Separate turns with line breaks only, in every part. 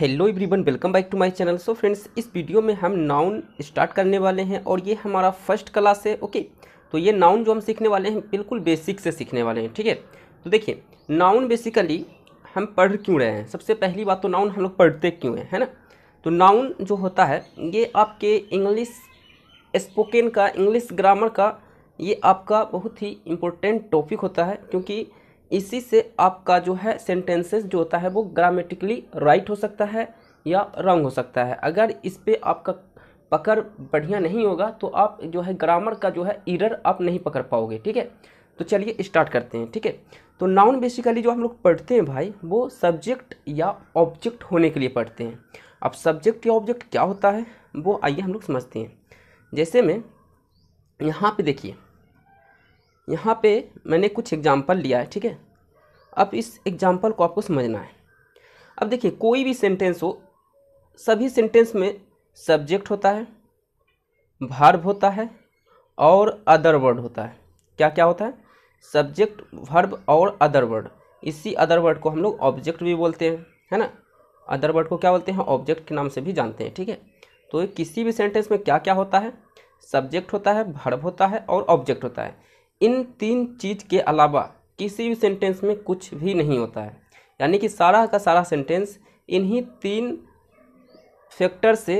hello everyone welcome back to my channel so friends इस video में हम noun start करने वाले हैं और ये हमारा फर्स्ट क्लास है ओके तो ये नाउन जो हम सीखने वाले हैं बिल्कुल बेसिक से सीखने वाले हैं ठीक है तो देखिए नाउन बेसिकली हम पढ़ क्यों रहे हैं सबसे पहली बात तो नाउन हम लोग पढ़ते क्यों हैं है ना तो नाउन जो होता है ये आपके इंग्लिश स्पोकन का इंग्लिश ग्रामर का ये आपका बहुत ही इम्पोर्टेंट टॉपिक होता है क्योंकि इसी से आपका जो है सेंटेंसेस जो होता है वो ग्रामेटिकली राइट हो सकता है या रॉन्ग हो सकता है अगर इस पर आपका पकड़ बढ़िया नहीं होगा तो आप जो है ग्रामर का जो है इरर आप नहीं पकड़ पाओगे ठीक है तो चलिए स्टार्ट करते हैं ठीक है तो नाउन बेसिकली जो हम लोग पढ़ते हैं भाई वो सब्जेक्ट या ऑब्जेक्ट होने के लिए पढ़ते हैं अब सब्जेक्ट या ऑब्जेक्ट क्या होता है वो आइए हम लोग समझते हैं जैसे मैं यहाँ पे देखिए यहाँ पे मैंने कुछ एग्जाम्पल लिया है ठीक है अब इस एग्जाम्पल को आपको समझना है अब देखिए कोई भी सेंटेंस हो सभी सेंटेंस में सब्जेक्ट होता है भार्व होता है और अदर वर्ड होता है क्या क्या होता है सब्जेक्ट भर्ब और अदर वर्ड इसी अदर वर्ड को हम लोग ऑब्जेक्ट भी बोलते हैं है ना अदर वर्ड को क्या बोलते हैं ऑब्जेक्ट के नाम से भी जानते हैं ठीक है तो किसी भी सेंटेंस में क्या क्या होता है सब्जेक्ट होता है भर्ब होता है और ऑब्जेक्ट होता है इन तीन चीज़ के अलावा किसी भी सेंटेंस में कुछ भी नहीं होता है यानी कि सारा का सारा सेंटेंस इन्हीं तीन फैक्टर से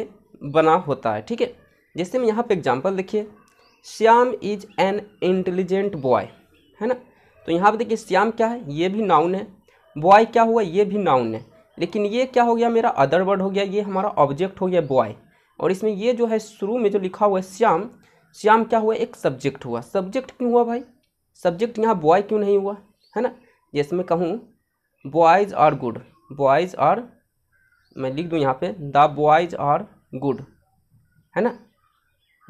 बना होता है ठीक है जैसे मैं यहाँ पे एग्जांपल देखिए Shyam is an intelligent boy है ना तो यहाँ पे देखिए श्याम क्या है ये भी नाउन है बॉय क्या हुआ ये भी नाउन है लेकिन ये क्या हो गया मेरा अदर वर्ड हो गया ये हमारा ऑब्जेक्ट हो गया बॉय और इसमें ये जो है शुरू में जो लिखा हुआ है श्याम श्याम क्या हुआ एक सब्जेक्ट हुआ सब्जेक्ट क्यों हुआ भाई सब्जेक्ट यहाँ बॉय क्यों नहीं हुआ है ना जैसे मैं कहूँ boys are good boys are मैं लिख दूँ यहाँ पे द बॉयज़ आर गुड है ना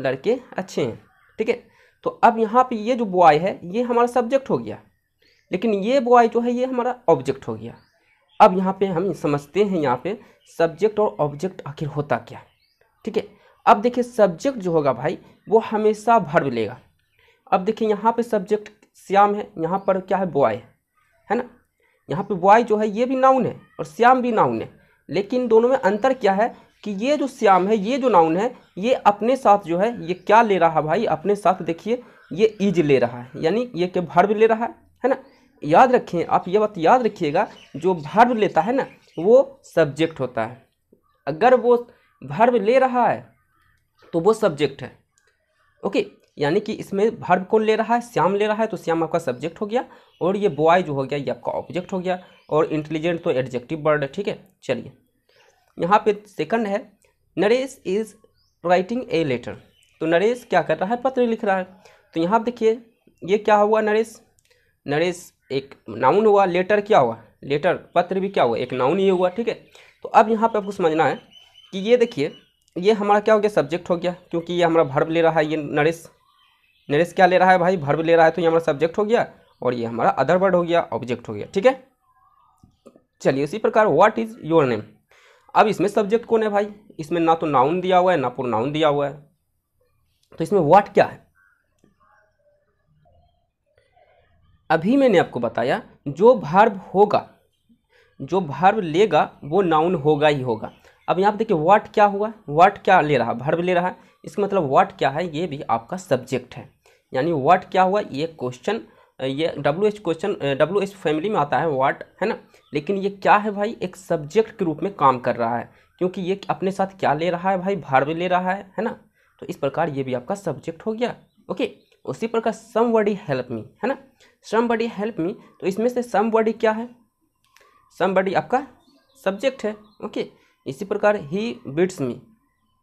लड़के अच्छे हैं ठीक है तो अब यहाँ पे ये जो बॉय है ये हमारा सब्जेक्ट हो गया लेकिन ये बॉय जो है ये हमारा ऑब्जेक्ट हो गया अब यहाँ पे हम समझते हैं यहाँ पे सब्जेक्ट और ऑब्जेक्ट आखिर होता क्या ठीक है अब देखिए सब्जेक्ट जो होगा भाई वो हमेशा भर्व लेगा अब देखिए यहाँ पे सब्जेक्ट श्याम है यहाँ पर क्या है बॉय है ना यहाँ पे बॉय जो है ये भी नाउन है और श्याम भी नाउन है लेकिन दोनों में अंतर क्या है कि ये जो श्याम है ये जो नाउन है ये अपने साथ जो है ये क्या ले रहा भाई अपने साथ देखिए ये इज ले रहा है यानी ये के भर्व ले रहा है है ना याद रखें आप ये बात याद रखिएगा जो भर्व लेता है ना वो सब्जेक्ट होता है अगर वो भर्व ले रहा है तो वो सब्जेक्ट है ओके यानी कि इसमें भर्व कौन ले रहा है श्याम ले रहा है तो श्याम आपका सब्जेक्ट हो गया और ये बॉय जो हो गया ये आपका ऑब्जेक्ट हो गया और इंटेलिजेंट तो एडजेक्टिव वर्ड है ठीक है चलिए यहाँ पे सेकंड है Naresh is writing a letter तो नरेश क्या कर रहा है पत्र लिख रहा है तो यहाँ देखिए ये क्या हुआ नरेश नरेश एक नाउन हुआ लेटर क्या हुआ लेटर पत्र भी क्या हुआ एक नाउन ये हुआ ठीक है तो अब यहाँ पे आपको समझना है कि ये देखिए ये हमारा क्या हो गया सब्जेक्ट हो गया क्योंकि ये हमारा भर्व ले रहा है ये नरेश नरेश क्या ले रहा है भाई भर्व ले रहा है तो ये हमारा सब्जेक्ट हो गया और ये हमारा अदर वर्ड हो गया ऑब्जेक्ट हो गया ठीक है चलिए इसी प्रकार व्हाट इज़ योर नेम अब इसमें सब्जेक्ट कौन है भाई इसमें ना तो नाउन दिया हुआ है ना प्रोनाउन दिया हुआ है तो इसमें व्हाट क्या है अभी मैंने आपको बताया जो भार्व होगा जो भार्व लेगा वो नाउन होगा ही होगा अब यहाँ पर देखिए व्हाट क्या हुआ व्हाट क्या ले रहा है भर्व ले रहा है इसका मतलब व्हाट क्या है ये भी आपका सब्जेक्ट है यानी व्हाट क्या हुआ ये क्वेश्चन ये W H question W H family में आता है व्हाट है ना लेकिन ये क्या है भाई एक सब्जेक्ट के रूप में काम कर रहा है क्योंकि ये अपने साथ क्या ले रहा है भाई भर्व ले रहा है है ना तो इस प्रकार ये भी आपका सब्जेक्ट हो गया ओके उसी प्रकार सम वर्डी हेल्प मी है ना सम बडी हेल्प मी तो इसमें से सम वर्डी क्या है सम बडी आपका सब्जेक्ट है ओके इसी प्रकार ही बिट्स मी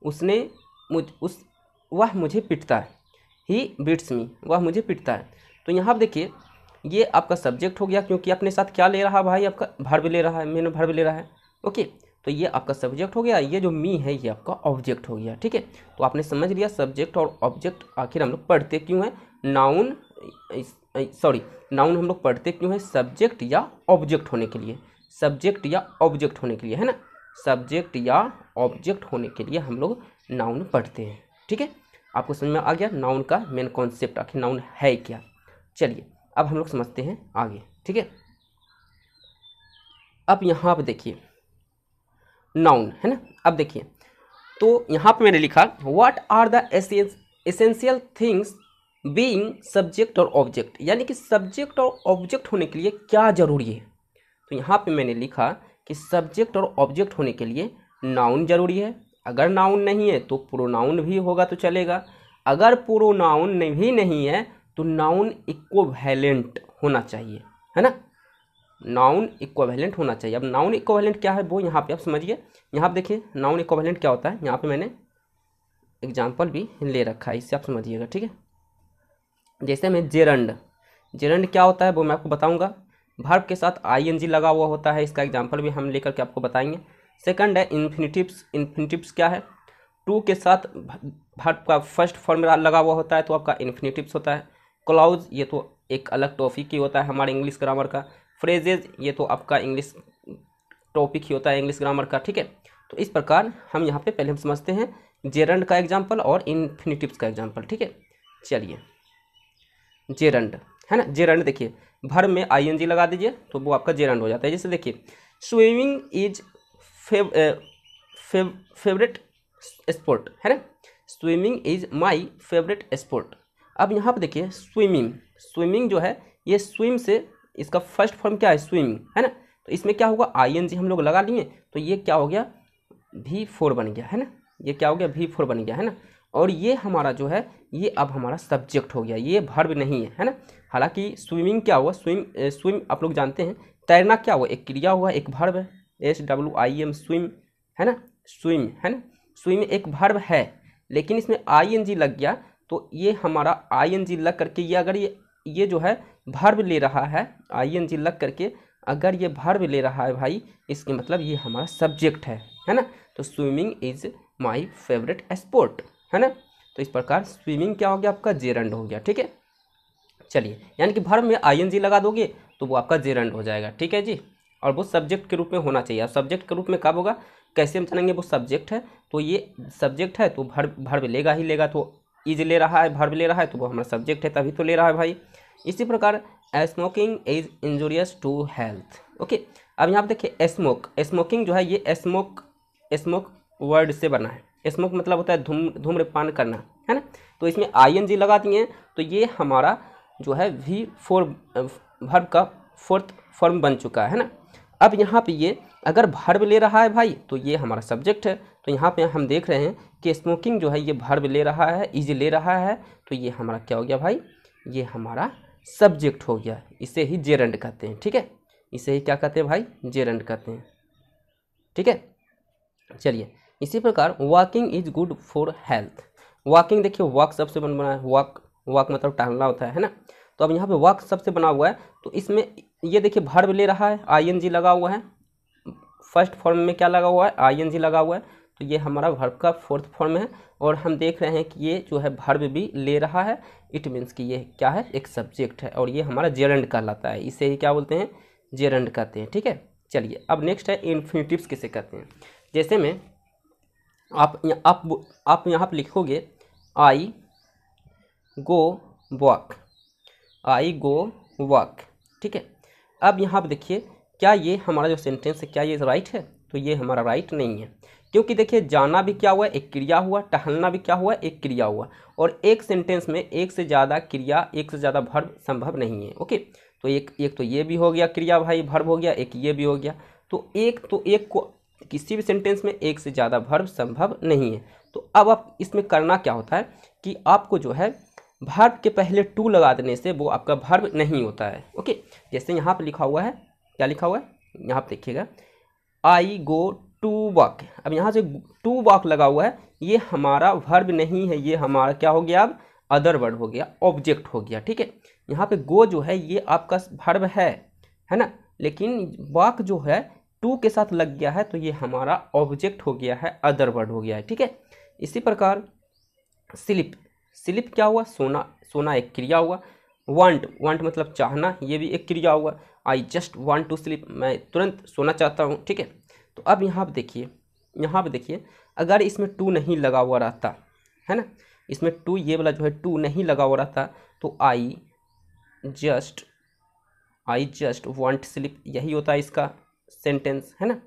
उसने मुझ उस वह मुझे पिटता है ही बिट्स मी वह मुझे पिटता है तो यहाँ पर देखिए ये आपका सब्जेक्ट हो गया क्योंकि अपने साथ क्या ले रहा भाई आपका भर्ब ले रहा है मैंने भी ले रहा है ओके तो ये आपका सब्जेक्ट हो गया ये जो मी है ये आपका ऑब्जेक्ट हो गया ठीक है तो आपने समझ लिया सब्जेक्ट और ऑब्जेक्ट आखिर हम लोग पढ़ते क्यों हैं नाउन सॉरी नाउन हम लोग पढ़ते क्यों हैं सब्जेक्ट या ऑब्जेक्ट होने के लिए सब्जेक्ट या ऑब्जेक्ट होने के लिए है ना सब्जेक्ट या ऑब्जेक्ट होने के लिए हम लोग नाउन पढ़ते हैं ठीक है आपको समझ में आ गया नाउन का मेन कॉन्सेप्ट आखिर नाउन है क्या चलिए अब हम लोग समझते हैं आगे ठीक है अब यहाँ पर देखिए नाउन है ना अब देखिए तो यहाँ पे मैंने लिखा what are the essential things being subject और ऑब्जेक्ट यानी कि सब्जेक्ट और ऑब्जेक्ट होने के लिए क्या ज़रूरी है तो यहाँ पे मैंने लिखा कि सब्जेक्ट और ऑब्जेक्ट होने के लिए नाउन जरूरी है अगर नाउन नहीं है तो प्रोनाउन भी होगा तो चलेगा अगर प्रोनाउन भी नहीं है तो नाउन इक्वैलेंट होना चाहिए है ना नाउन इक्वैलेंट होना चाहिए अब नाउन इक्वैलेंट क्या है वो यहाँ पे आप समझिए यहाँ पर देखिए नाउन इक्वैलेंट क्या होता है यहाँ पे मैंने एग्जाम्पल भी ले रखा है इससे आप समझिएगा ठीक है जैसे मैं जेरंड जेरंड क्या होता है वो मैं आपको बताऊँगा भर्व के साथ आई लगा हुआ होता है इसका एग्जाम्पल भी हम लेकर के आपको बताएंगे सेकंड है इन्फिनिटिव्स इन्फिनिटिव्स क्या है टू के साथ भर्ब का फर्स्ट फॉर्म लगा हुआ होता है तो आपका इन्फिनिटिव्स होता है क्लाउज ये तो एक अलग टॉपिक ही होता है हमारे इंग्लिश ग्रामर का फ्रेजेज ये तो आपका इंग्लिश टॉपिक ही होता है इंग्लिश ग्रामर का ठीक है तो इस प्रकार हम यहाँ पे पहले हम समझते हैं जेरंड का एग्जाम्पल और इन्फिनिटिव्स का एग्जाम्पल ठीक है चलिए जेरंड है ना जेरंड देखिए भर में आई एन जी लगा दीजिए तो वो आपका जेरेंड हो जाता है जैसे देखिए swimming is fav fav favourite sport है ना swimming is my favourite sport अब यहाँ पर देखिए स्विमिंग स्विमिंग जो है ये स्विम से इसका फर्स्ट फॉर्म क्या है स्विमिंग है ना तो इसमें क्या होगा आई एन जी हम लोग लगा लिए तो ये क्या हो गया भी फोर बन गया है ना ये क्या हो गया भी फोर बन गया है ना और ये हमारा जो है ये अब हमारा सब्जेक्ट हो गया ये भर्ब नहीं है है ना हालांकि स्विमिंग क्या हुआ स्विम स्विम आप लोग जानते हैं तैरना क्या हुआ एक क्रिया हुआ एक भर्व है S W I M swim है ना स्विम है ना स्विम एक भर्व है लेकिन इसमें आई एन जी लग गया तो ये हमारा आई एन जी लग करके ये अगर ये ये जो है भर्व ले रहा है आई एन जी लग करके अगर ये भर्व ले रहा है भाई इसके मतलब ये हमारा सब्जेक्ट है है ना तो swimming is my favourite sport है ना तो इस प्रकार स्विमिंग क्या हो गया आपका जेरंड हो गया ठीक है चलिए यानी कि भर्म में आई लगा दोगे तो वो आपका जेरेंड हो जाएगा ठीक है जी और वो सब्जेक्ट के रूप में होना चाहिए अब सब्जेक्ट के रूप में कब होगा कैसे हम जानेंगे वो सब्जेक्ट है तो ये सब्जेक्ट है तो भर भर्व लेगा ही लेगा तो इज ले रहा है भर्व ले रहा है तो वो हमारा सब्जेक्ट है तभी तो ले रहा है भाई इसी प्रकार smoking is injurious to health okay अब यहाँ पर देखिए स्मोक स्मोकिंग जो है ये स्मोक स्मोक वर्ड से बना है स्मोक मतलब होता है धूम धूम्रपान करना है ना तो इसमें आई लगा दिए तो ये हमारा जो है वी फोर भर्ब का फोर्थ फॉर्म बन चुका है ना अब यहाँ पे ये अगर भर्ब ले रहा है भाई तो ये हमारा सब्जेक्ट है तो यहाँ पे हम देख रहे हैं कि स्मोकिंग जो है ये भर्ब ले रहा है इज ले रहा है तो ये हमारा क्या हो गया भाई ये हमारा सब्जेक्ट हो गया इसे ही जेरेंड कहते हैं ठीक है इसे ही क्या कहते हैं भाई जेरेंड कहते हैं ठीक है चलिए इसी प्रकार walking is good for health walking देखिए वॉक सबसे बन बना है वॉक वॉक मतलब टहलना होता है ना तो अब यहाँ पे वाक सबसे बना हुआ है तो इसमें ये देखिए भर्व ले रहा है आई लगा हुआ है फर्स्ट फॉर्म में क्या लगा हुआ है आई लगा हुआ है तो ये हमारा भर्व का फोर्थ फॉर्म है और हम देख रहे हैं कि ये जो है भर्व भी ले रहा है इट मीन्स कि ये क्या है एक सब्जेक्ट है और ये हमारा जेरेंड कहलाता है इसे ही क्या बोलते हैं जेरेंड कहते हैं ठीक है चलिए अब नेक्स्ट है इन्फिनिटिव्स किसे कहते हैं जैसे में आप आप आप यहाँ पर लिखोगे आई गो वॉक आई गो वॉक ठीक है अब यहाँ पर देखिए क्या ये हमारा जो सेंटेंस है क्या ये राइट है तो ये हमारा राइट नहीं है क्योंकि देखिए जाना भी क्या हुआ एक क्रिया हुआ टहलना भी क्या हुआ एक क्रिया हुआ और एक सेंटेंस में एक से ज़्यादा क्रिया एक से ज़्यादा भर्व संभव नहीं है ओके तो एक एक तो ये भी हो गया क्रिया भाई भर्व हो गया एक ये भी हो गया तो एक तो एक को किसी भी सेंटेंस में एक से ज़्यादा भर्व संभव नहीं है तो अब आप इसमें करना क्या होता है कि आपको जो है भर्ब के पहले टू लगा देने से वो आपका भर्व नहीं होता है ओके जैसे यहाँ पर लिखा हुआ है क्या लिखा हुआ है यहाँ पर देखिएगा आई गो टू वॉक अब यहाँ से टू वॉक लगा हुआ है ये हमारा वर्ब नहीं है ये हमारा क्या हो गया अब अदर वर्ड हो गया ऑब्जेक्ट हो गया ठीक है यहाँ पे गो जो है ये आपका वर्ब है है ना लेकिन वॉक जो है टू के साथ लग गया है तो ये हमारा ऑब्जेक्ट हो गया है अदर वर्ड हो गया है ठीक है इसी प्रकार स्लिप स्लिप क्या हुआ सोना सोना एक क्रिया हुआ वांट वांट मतलब चाहना ये भी एक क्रिया हुआ I just want to sleep मैं तुरंत सोना चाहता हूँ ठीक है तो अब यहाँ पर देखिए यहाँ पर देखिए अगर इसमें टू नहीं लगा हुआ रहता है ना इसमें टू ये वाला जो है टू नहीं लगा हुआ रहता तो I just I just want sleep यही होता है इसका सेंटेंस है ना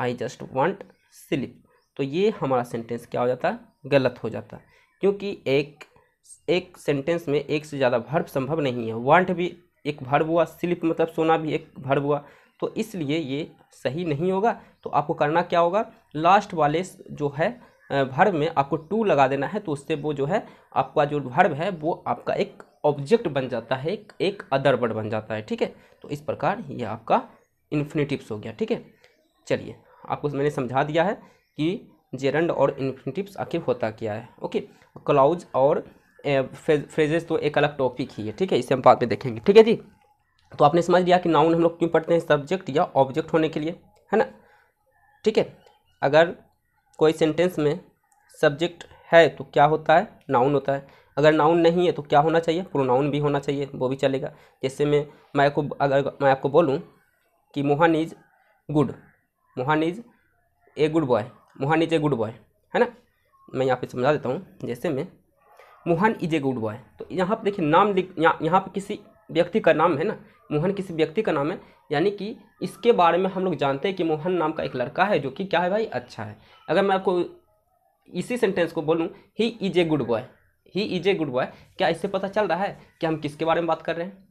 आई जस्ट वांट स्लिप तो ये हमारा सेंटेंस क्या हो जाता गलत हो जाता क्योंकि एक एक सेंटेंस में एक से ज़्यादा भर्व संभव नहीं है वांट भी एक भर्व हुआ स्लिप मतलब सोना भी एक भर्व हुआ तो इसलिए ये सही नहीं होगा तो आपको करना क्या होगा लास्ट वाले जो है भर्व में आपको टू लगा देना है तो उससे वो जो है आपका जो भर्व है वो आपका एक ऑब्जेक्ट बन जाता है एक, एक अदर वर्ड बन जाता है ठीक है तो इस प्रकार ये आपका इन्फिनेटिव्स हो गया ठीक है चलिए आपको मैंने समझा दिया है कि जेरंड और इन्फिनेटिव्स आखिर होता क्या है ओके क्लाउज और फ्रेजेस तो एक अलग टॉपिक ही है ठीक है इसे हम बाद में देखेंगे ठीक है जी तो आपने समझ लिया कि नाउन हम लोग क्यों पढ़ते हैं सब्जेक्ट या ऑब्जेक्ट होने के लिए है ना ठीक है अगर कोई सेंटेंस में सब्जेक्ट है तो क्या होता है नाउन होता है अगर नाउन नहीं है तो क्या होना चाहिए प्रोनाउन भी होना चाहिए वो भी चलेगा जैसे मैं मैं आपको अगर मैं आपको बोलूँ कि Mohan is good Mohan is a good boy Mohan is a good boy है ना मैं यहाँ पे समझा देता हूँ जैसे मैं Mohan is a good boy तो यहाँ पर देखिए नाम लिख यहाँ यहाँ पर किसी व्यक्ति का नाम है ना मोहन किसी व्यक्ति का नाम है यानी कि इसके बारे में हम लोग जानते हैं कि मोहन नाम का एक लड़का है जो कि क्या है भाई अच्छा है अगर मैं आपको इसी सेंटेंस को बोलूँ he is a good boy he is a good boy क्या इससे पता चल रहा है कि हम किसके बारे में बात कर रहे हैं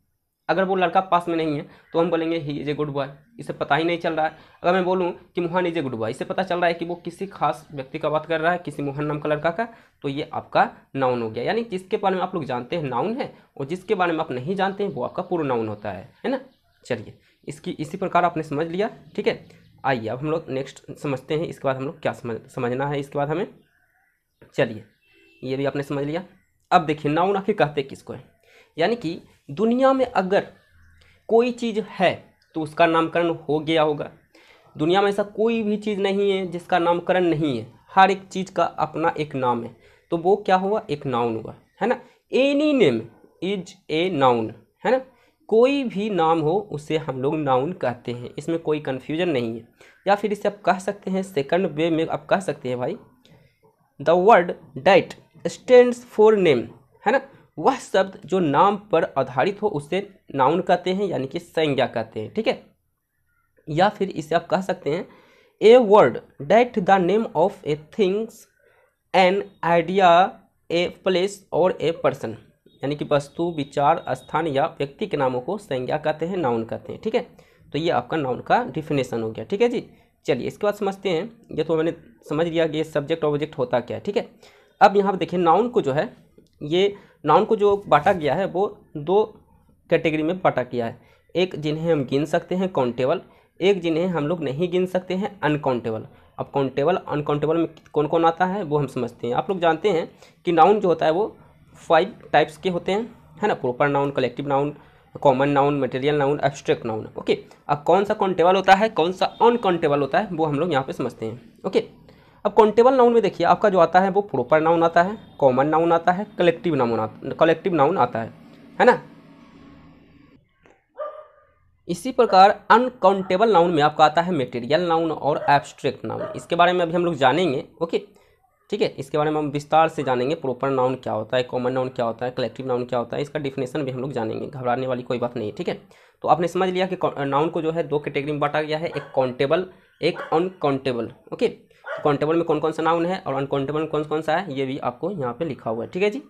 अगर वो लड़का पास में नहीं है तो हम बोलेंगे he is a good boy इसे पता ही नहीं चल रहा है अगर मैं बोलूँ कि Mohan is a good boy इसे पता चल रहा है कि वो किसी खास व्यक्ति का बात कर रहा है किसी मोहन नाम का लड़का का तो ये आपका नाउन हो गया यानी जिसके बारे में आप लोग जानते हैं नाउन है और जिसके बारे में आप नहीं जानते हैं वो आपका पूर्व नाउन होता है है ना चलिए इसकी इसी प्रकार आपने समझ लिया ठीक है आइए अब हम लोग नेक्स्ट समझते हैं इसके बाद हम लोग क्या समझ समझना है इसके बाद हमें चलिए ये भी आपने समझ लिया अब देखिए नाउन आखिर कहते किसको है यानी कि दुनिया में अगर कोई चीज़ है तो उसका नामकरण हो गया होगा दुनिया में ऐसा कोई भी चीज़ नहीं है जिसका नामकरण नहीं है हर एक चीज़ का अपना एक नाम है तो वो क्या हुआ एक नाउन हुआ है ना any name is a noun है ना कोई भी नाम हो उसे हम लोग नाउन कहते हैं इसमें कोई कन्फ्यूजन नहीं है या फिर इसे आप कह सकते हैं सेकंड वे में आप कह सकते हैं भाई the word that stand for name है ना वह शब्द जो नाम पर आधारित हो उसे नाउन कहते हैं यानी कि संज्ञा कहते हैं ठीक है या फिर इसे आप कह सकते हैं a word that the name of a things an idea a place और ए पर्सन यानी कि वस्तु विचार स्थान या व्यक्ति के नामों को संज्ञा कहते हैं नाउन कहते हैं ठीक है तो ये आपका नाउन का डिफिनेशन हो गया ठीक है जी चलिए इसके बाद समझते हैं ये तो मैंने समझ लिया कि ये सब्जेक्ट ऑब्जेक्ट होता क्या है ठीक है अब यहाँ पर देखिए नाउन को जो है ये नाउन को जो बांटा गया है वो दो कैटेगरी में बांटा गया है एक जिन्हें हम गिन सकते हैं काउंटेबल एक जिन्हें हम लोग नहीं गिन सकते हैं अनकाउंटेबल अब काउंटेबल अनकाउंटेबल में कौन कौन आता है वो हम समझते हैं आप लोग जानते हैं कि नाउन जो होता है वो फाइव टाइप्स के होते हैं है ना proper noun collective noun common noun material noun abstract noun okay अब कौन सा काउंटेबल होता है कौन सा अनकाउंटेबल होता है वो हम लोग यहाँ पे समझते हैं ओके अब कॉन्टेबल नाउन में देखिए आपका जो आता है वो प्रोपर नाउन आता है कॉमन नाउन आता है कलेक्टिव नाउन कलेक्टिव नाउन आता है है ना इसी प्रकार अनकाउंटेबल नाउन में आपका आता है मेटेरियल नाउन और एब्स्ट्रैक्ट नाउन इसके बारे में अभी हम लोग जानेंगे ओके ठीक है इसके बारे में हम विस्तार से जानेंगे प्रॉपर नाउन क्या होता है कॉमन नाउन क्या होता है कलेक्टिव नाउन क्या होता है इसका डिफिनेशन भी हम लोग जानेंगे घबराने वाली कोई बात नहीं ठीक है तो आपने समझ लिया कि नाउन को जो है दो कैटेगरी में बांटा गया है एक काउंटेबल एक अनकाउंटेबल ओके काउंटेबल में कौन कौन सा नाउन है और अनकाउंटेबल में कौन कौन सा है ये भी आपको यहाँ पे लिखा हुआ है ठीक है जी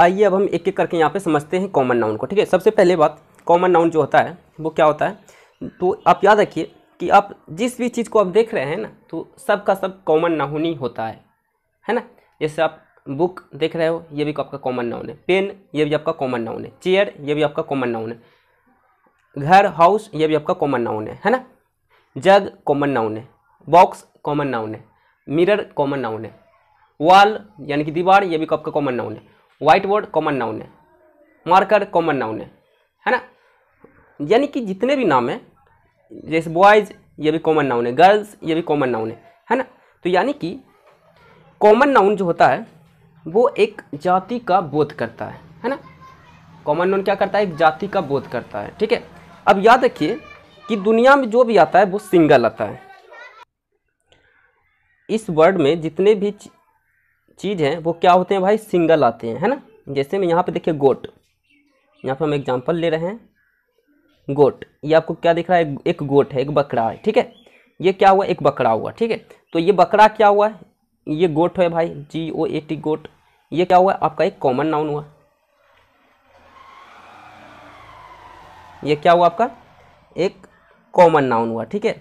आइए अब हम एक एक करके यहाँ पे समझते हैं कॉमन नाउन को ठीक है सबसे पहले बात कॉमन नाउन जो होता है वो क्या होता है तो आप याद रखिए कि आप जिस भी चीज़ को आप देख रहे हैं ना तो सब का सब कॉमन नाउन ही होता है है ना जैसे आप बुक देख रहे हो ये भी आपका कॉमन नाउन है पेन ये भी आपका कॉमन नाउन है चेयर ये भी आपका कॉमन नाउन है घर हाउस ये भी आपका कॉमन नाउन है है ना जग कॉमन नाउन है बॉक्स कॉमन नाउन है मिरर कॉमन नाउन है वॉल यानी कि दीवार ये भी का कॉमन नाउन है व्हाइट बोर्ड कॉमन नाउन है मार्कर कॉमन नाउन है है ना यानी कि जितने भी नाम हैं जैसे बॉयज़ ये भी कॉमन नाउन है गर्ल्स ये भी कॉमन नाउन है है ना तो यानी कि कॉमन नाउन जो होता है वो एक जाति का बोध करता है है ना कॉमन नाउन क्या करता है एक जाति का बोध करता है ठीक है अब याद रखिए कि दुनिया में जो भी आता है वो सिंगल आता है इस वर्ड में जितने भी चीज़ हैं वो क्या होते हैं भाई सिंगल आते हैं है ना जैसे मैं यहाँ पे देखिए गोट यहाँ पे हम एग्जांपल ले रहे हैं गोट ये आपको क्या दिख रहा है एक गोट है एक बकरा है ठीक है ये क्या हुआ एक बकरा हुआ ठीक है तो ये बकरा क्या हुआ है ये गोट है भाई जी ओ ए टी गोट ये क्या हुआ आपका एक कॉमन नाउन हुआ ये क्या हुआ आपका एक कॉमन नाउन हुआ ठीक है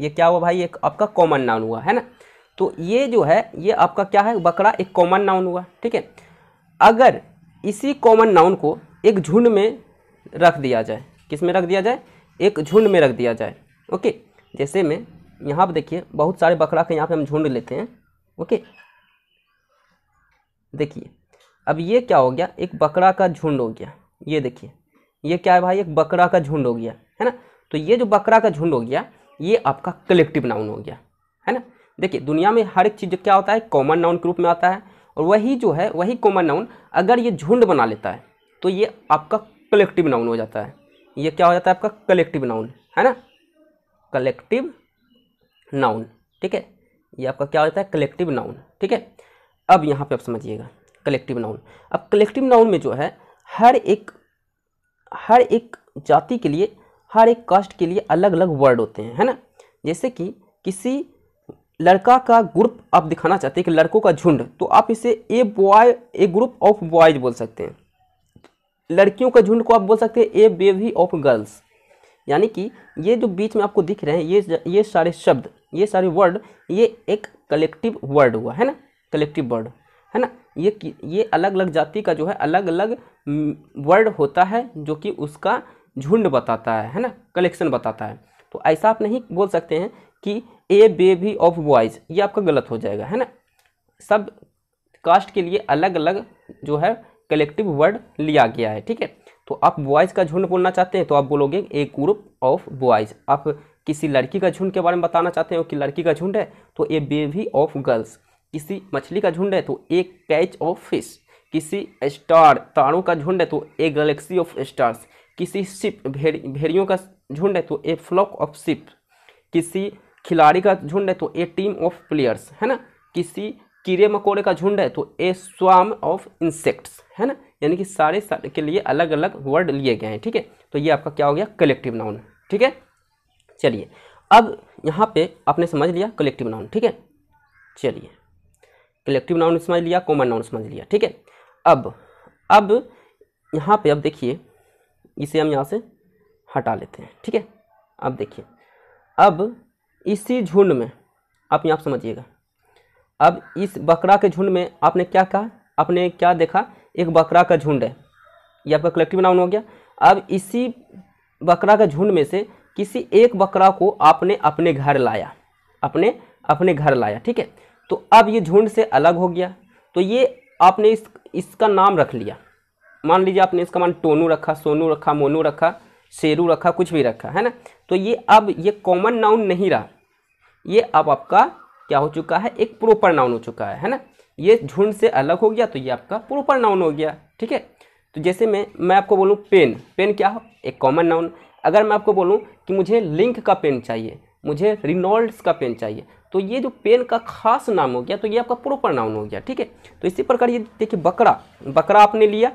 ये क्या हुआ भाई एक आपका कॉमन नाउन हुआ है ना तो ये जो है ये आपका क्या है बकरा एक कॉमन नाउन हुआ ठीक है अगर इसी कॉमन नाउन को एक झुंड में रख दिया जाए किस में रख दिया जाए एक झुंड में रख दिया जाए ओके जैसे में यहाँ पर देखिए बहुत सारे बकरा के यहाँ पे हम झुंड लेते हैं ओके देखिए अब ये क्या हो गया एक बकरा का झुंड हो गया ये देखिए ये क्या है भाई एक बकरा का झुंड हो गया है ना तो ये जो बकरा का झुंड हो गया ये आपका कलेक्टिव नाउन हो गया है ना देखिए दुनिया में हर एक चीज़ क्या होता है कॉमन नाउन के रूप में आता है और वही जो है वही कॉमन नाउन अगर ये झुंड बना लेता है तो ये आपका कलेक्टिव नाउन हो जाता है ये क्या हो जाता है आपका कलेक्टिव नाउन है ना कलेक्टिव नाउन ठीक है ये आपका क्या हो जाता है कलेक्टिव नाउन ठीक है अब यहाँ पे आप समझिएगा कलेक्टिव नाउन अब कलेक्टिव नाउन में जो है हर एक हर एक जाति के लिए हर एक कास्ट के लिए अलग अलग वर्ड होते हैं है ना जैसे कि किसी लड़का का ग्रुप आप दिखाना चाहते हैं कि लड़कों का झुंड तो आप इसे a boy a group of boys बोल सकते हैं लड़कियों का झुंड को आप बोल सकते हैं ए बेबी ऑफ गर्ल्स यानी कि ये जो बीच में आपको दिख रहे हैं ये ये सारे शब्द ये सारे वर्ड ये एक कलेक्टिव वर्ड हुआ है ना कलेक्टिव वर्ड है ना ये ये अलग अलग जाति का जो है अलग अलग वर्ड होता है जो कि उसका झुंड बताता है है ना कलेक्शन बताता है तो ऐसा आप नहीं बोल सकते हैं कि ए बेबी ऑफ बॉयज़ ये आपका गलत हो जाएगा है ना सब कास्ट के लिए अलग अलग जो है कलेक्टिव वर्ड लिया गया है ठीक है तो आप बॉयज़ का झुंड बोलना चाहते हैं तो आप बोलोगे ए ग्रुप ऑफ बॉयज़ आप किसी लड़की का झुंड के बारे में बताना चाहते हैं कि लड़की का झुंड है तो ए बेबी ऑफ गर्ल्स किसी मछली का झुंड है तो ए कैच ऑफ फिश किसी स्टार तारों का झुंड है तो ए गैलेक्सी ऑफ स्टार्स किसी शिप भेड़ भेड़ियों का झुंड है तो ए फ्लॉक ऑफ शिप किसी खिलाड़ी का झुंड है तो ए टीम ऑफ प्लेयर्स है ना किसी कीड़े मकोड़े का झुंड है तो ए स्वाम ऑफ इंसेक्ट्स है ना यानी कि सारे सारे के लिए अलग अलग वर्ड लिए गए हैं ठीक है तो ये आपका क्या हो गया कलेक्टिव नाउन ठीक है चलिए अब यहाँ पे आपने समझ लिया कलेक्टिव नाउन ठीक है चलिए कलेक्टिव नाउन समझ लिया कॉमन नाउन समझ लिया ठीक है अब अब यहाँ पे अब देखिए इसे हम यहाँ से हटा लेते हैं ठीक है अब देखिए अब इसी झुंड में आप यहाँ समझिएगा अब इस बकरा के झुंड में आपने क्या कहा आपने क्या देखा एक बकरा का झुंड है ये आपका कलेक्टिव नाउन हो गया अब इसी बकरा का झुंड में से किसी एक बकरा को आपने अपने घर लाया अपने अपने घर लाया ठीक है तो अब ये झुंड से अलग हो गया तो ये आपने इस इसका नाम रख लिया मान लीजिए आपने इसका मान टोनू रखा सोनू रखा मोनू रखा शेरू रखा कुछ भी रखा है ना तो ये अब ये कॉमन नाउन नहीं रहा ये अब आपका क्या हो चुका है एक प्रोपर नाउन हो चुका है है ना ये झुंड से अलग हो गया तो ये आपका प्रॉपर नाउन हो गया ठीक है तो जैसे मैं मैं आपको बोलूँ पेन पेन क्या हो एक कॉमन नाउन अगर मैं आपको बोलूँ कि मुझे लिंक का पेन चाहिए मुझे रिनॉल्ड्स का पेन चाहिए तो ये जो पेन का खास नाम हो गया तो ये आपका प्रोपर नाउन हो गया ठीक है तो इसी प्रकार ये देखिए बकरा बकरा आपने लिया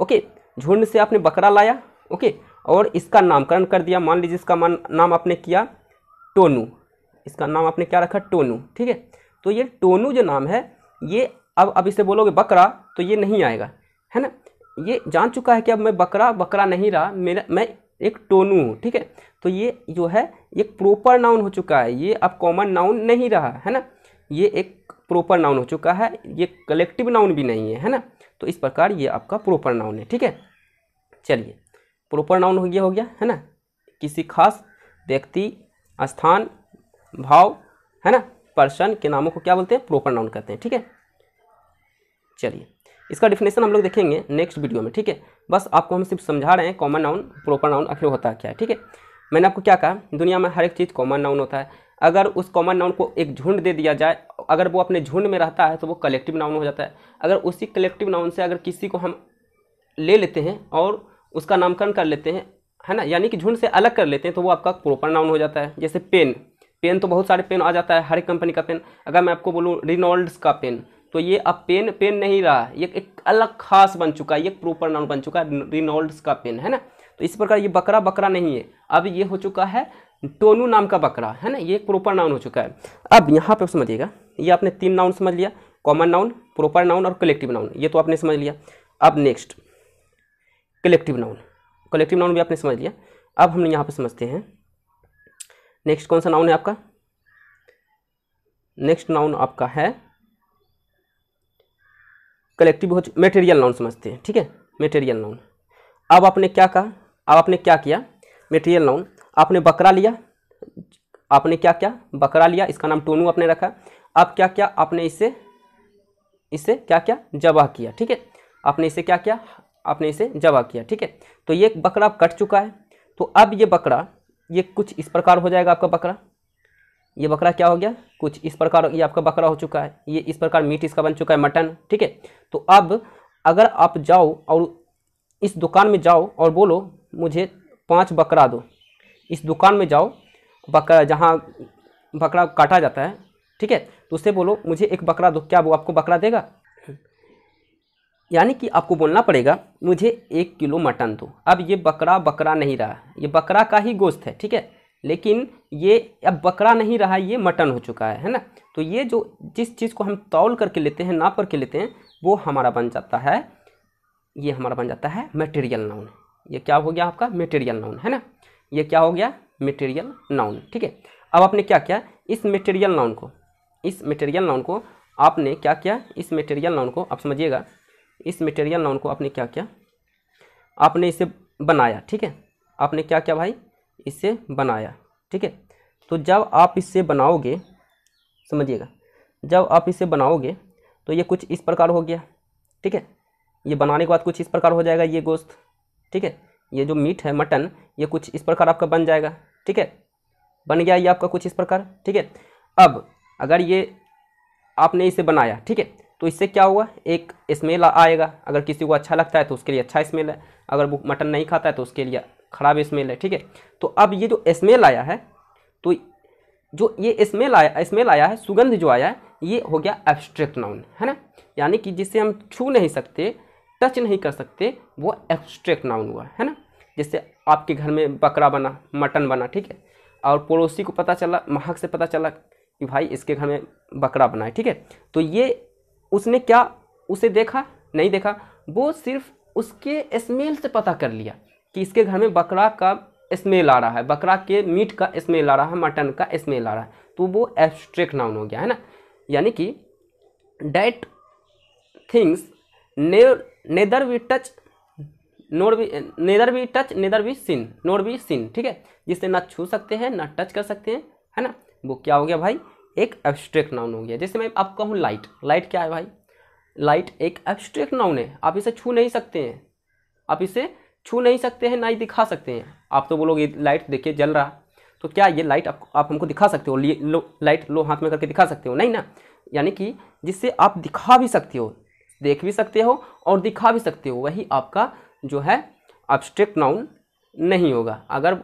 ओके झुंड से आपने बकरा लाया ओके और इसका नामकरण कर दिया मान लीजिए इसका मान नाम आपने किया टोनू इसका नाम आपने क्या रखा टोनू ठीक है तो ये टोनू जो नाम है ये अब अब इसे बोलोगे बकरा तो ये नहीं आएगा है ना ये जान चुका है कि अब मैं बकरा बकरा नहीं रहा मेरा मैं एक टोनू हूँ ठीक है तो ये जो है एक प्रॉपर नाउन हो चुका है ये अब कॉमन नाउन नहीं रहा है ना ये एक प्रॉपर नाउन हो चुका है ये कलेक्टिव नाउन भी नहीं है है ना तो इस प्रकार ये आपका प्रोपर नाउन है ठीक है चलिए प्रोपर नाउन हो गया हो गया है ना किसी खास व्यक्ति स्थान भाव है ना पर्सन के नामों को क्या बोलते हैं प्रोपर नाउन कहते हैं ठीक है चलिए इसका डिफिनेशन हम लोग देखेंगे नेक्स्ट वीडियो में ठीक है बस आपको हम सिर्फ समझा रहे हैं कॉमन नाउन प्रोपर नाउन आखिर होता क्या है ठीक है मैंने आपको क्या कहा दुनिया में हर एक चीज़ कॉमन नाउन होता है अगर उस कॉमन नाउन को एक झुंड दे दिया जाए अगर वो अपने झुंड में रहता है तो वो कलेक्टिव नाउन हो जाता है अगर उसी कलेक्टिव नाउन से अगर किसी को हम ले लेते हैं और उसका नामकरण कर लेते हैं है ना यानी कि झुंड से अलग कर लेते हैं तो वो आपका प्रॉपर नाउन हो जाता है जैसे पेन पेन तो बहुत सारे पेन आ जाता है हर एक कंपनी का पेन अगर मैं आपको बोलूँ रिनोल्ड्स का पेन तो ये अब पेन पेन नहीं रहा ये एक अलग खास बन चुका है ये प्रोपर नाउन बन चुका है रिनोल्ड्स का पेन है ना तो इस प्रकार ये बकरा बकरा नहीं है अब ये हो चुका है टोनू नाम का बकरा है ना ये प्रॉपर नाउन हो चुका है अब यहाँ पर समझिएगा ये आपने तीन नाउन समझ लिया कॉमन नाउन प्रॉपर नाउन और कलेक्टिव नाउन ये तो आपने समझ लिया अब next collective noun collective noun भी आपने समझ लिया अब हम यहाँ पर समझते हैं नेक्स्ट कौन सा नाउन है आपका नेक्स्ट नाउन आपका है कलेक्टिव हो मेटेरियल नाउन समझते हैं ठीक है मेटेरियल नाउन अब आपने क्या कहा अब आपने क्या किया मेटेरियल नाउन आपने बकरा लिया आपने क्या क्या बकरा लिया इसका नाम टोनू आपने रखा अब क्या क्या आपने इसे इसे क्या क्या जबा किया ठीक है आपने इसे क्या किया आपने इसे जबा किया ठीक है तो ये बकरा कट चुका है तो अब ये बकरा ये कुछ इस प्रकार हो जाएगा आपका बकरा ये बकरा क्या हो गया कुछ इस प्रकार ये आपका बकरा हो चुका है ये इस प्रकार मीट इसका बन चुका है मटन ठीक है तो अब अगर आप जाओ और इस दुकान में जाओ और बोलो मुझे पांच बकरा दो इस दुकान में जाओ बकरा जहाँ बकरा काटा जाता है ठीक है तो उससे बोलो मुझे एक बकरा दो क्या वो आपको बकरा देगा यानी कि आपको बोलना पड़ेगा मुझे एक किलो मटन दो अब ये बकरा बकरा नहीं रहा ये बकरा का ही गोश्त है ठीक है लेकिन ये अब बकरा नहीं रहा ये मटन हो चुका है है ना तो ये जो जिस चीज़ को हम तौल करके लेते हैं नाप करके लेते हैं वो हमारा बन जाता है ये हमारा बन जाता है मटेरियल नाउन ये क्या हो गया आपका मेटेरियल नाउन है ना ये क्या हो गया मेटेरियल नाउन ठीक है अब आपने क्या किया इस मेटेरियल नाउन को इस मेटेरियल नाउन को आपने क्या किया इस मेटेरियल नाउन को आप समझिएगा इस मेटेरियल नाउन को आपने क्या किया आपने इसे बनाया ठीक है आपने क्या किया भाई इसे बनाया ठीक है तो जब आप इसे बनाओगे समझिएगा जब आप इसे बनाओगे तो ये कुछ इस प्रकार हो गया ठीक है ये बनाने के बाद कुछ इस प्रकार हो जाएगा ये गोश्त ठीक है ये जो मीट है मटन ये कुछ इस प्रकार आपका बन जाएगा ठीक है बन गया ये आपका कुछ इस प्रकार ठीक है अब अगर ये आपने इसे बनाया ठीक है तो इससे क्या हुआ एक स्मेल आएगा अगर किसी को अच्छा लगता है तो उसके लिए अच्छा स्मेल है अगर वो मटन नहीं खाता है तो उसके लिए ख़राब स्मेल है ठीक है तो अब ये जो स्मेल आया है तो जो ये स्मेल आया स्मेल आया है सुगंध जो आया है ये हो गया एब्स्ट्रैक्ट नाउन है ना यानी कि जिसे हम छू नहीं सकते टच नहीं कर सकते वो एब्स्ट्रैक्ट नाउन हुआ है ना जैसे आपके घर में बकरा बना मटन बना ठीक है और पड़ोसी को पता चला महक से पता चला कि भाई इसके घर में बकरा बना है ठीक है तो ये उसने क्या उसे देखा नहीं देखा वो सिर्फ उसके स्मेल से पता कर लिया कि इसके घर में बकरा का स्मेल आ रहा है बकरा के मीट का स्मेल आ रहा है मटन का स्मेल आ रहा है तो वो एब्स्ट्रैक्ट नाउन हो गया है ना यानी कि that things nor neither we touch nor भी neither we touch neither we see nor we see ठीक है जिससे ना छू सकते हैं ना टच कर सकते हैं है ना वो क्या हो गया भाई एक एब्स्ट्रैक्ट नाउन हो गया जैसे मैं आप कहूँ लाइट लाइट क्या है भाई लाइट एक एब्स्ट्रैक्ट नाउन है आप इसे छू नहीं सकते हैं आप इसे छू नहीं सकते हैं ना ही दिखा सकते हैं आप तो बोलोगे लाइट देखिए जल रहा तो क्या ये लाइट आप आप हमको दिखा सकते हो लो, लाइट लो हाथ में करके दिखा सकते हो नहीं ना यानी कि जिससे आप दिखा भी सकते हो देख भी सकते हो और दिखा भी सकते हो वही आपका जो है अब्स्ट्रैक्ट नाउन नहीं होगा अगर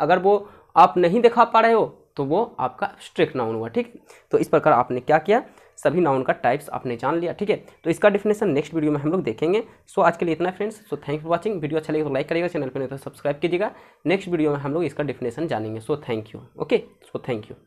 अगर वो आप नहीं दिखा पा रहे हो तो वो आपका स्ट्रिक्ट नाउन हुआ ठीक तो इस प्रकार आपने क्या किया सभी नाउन का टाइप्स आपने जान लिया ठीक है तो इसका डिफिनेशन नेक्स्ट वीडियो में हम लोग देखेंगे सो आज के लिए इतना friends so thank for watching video अच्छा लगे तो लाइक करिएगा चैनल पर नहीं तो सब्सक्राइब कीजिएगा नेक्स्ट वीडियो में हम लोग इसका डिफिनेशन जानेंगे so thank you okay so thank you